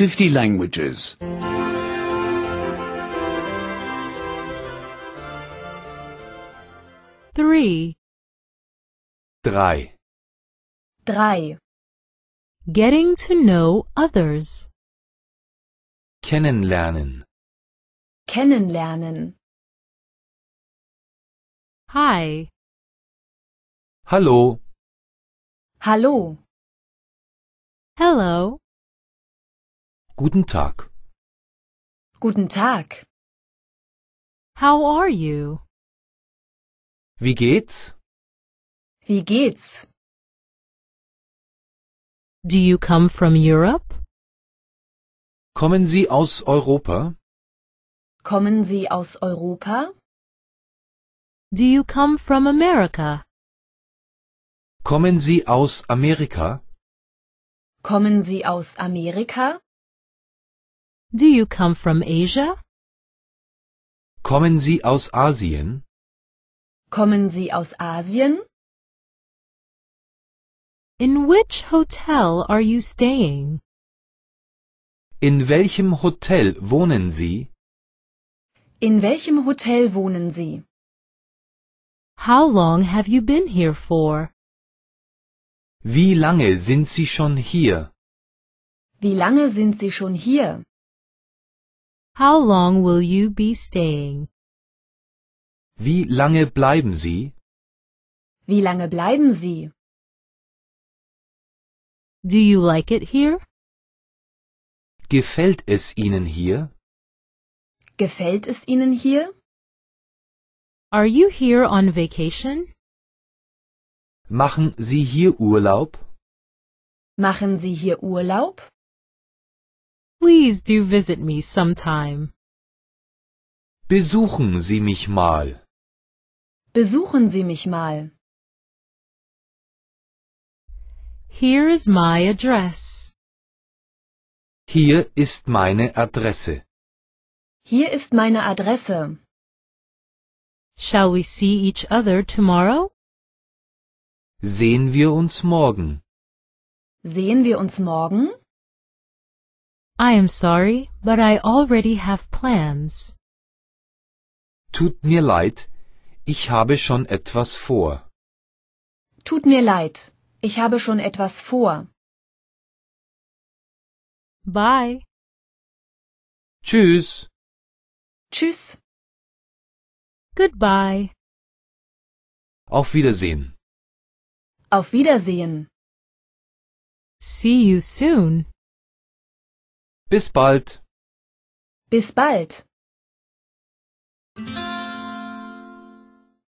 50 languages. 3. Drei. Drei. Getting to know others. Kennenlernen. Kennenlernen. Hi. Hallo. Hallo. Hello. Guten Tag. Guten Tag. How are you? Wie geht's? Wie geht's? Do you come from Europe? Kommen Sie aus Europa? Kommen Sie aus Europa? Do you come from America? Kommen Sie aus Amerika? Kommen Sie aus Amerika? Do you come from Asia? Kommen Sie aus Asien? Kommen Sie aus Asien? In which hotel are you staying? In welchem Hotel wohnen Sie? In welchem Hotel wohnen Sie? How long have you been here for? Wie lange sind Sie schon hier? Wie lange sind Sie schon hier? How long will you be staying? Wie lange bleiben Sie? Wie lange bleiben Sie? Do you like it here? Gefällt es Ihnen hier? Gefällt es Ihnen hier? Are you here on vacation? Machen Sie hier Urlaub? Machen Sie hier Urlaub? Please do visit me sometime. Besuchen Sie mich mal. Besuchen Sie mich mal. Here is my address. Hier ist meine Adresse. Hier ist meine Adresse. Shall we see each other tomorrow? Sehen wir uns morgen. Sehen wir uns morgen? I am sorry, but I already have plans. Tut mir leid, ich habe schon etwas vor. Tut mir leid, ich habe schon etwas vor. Bye. Tschüss. Tschüss. Goodbye. Auf Wiedersehen. Auf Wiedersehen. See you soon. Bis bald. Bis bald.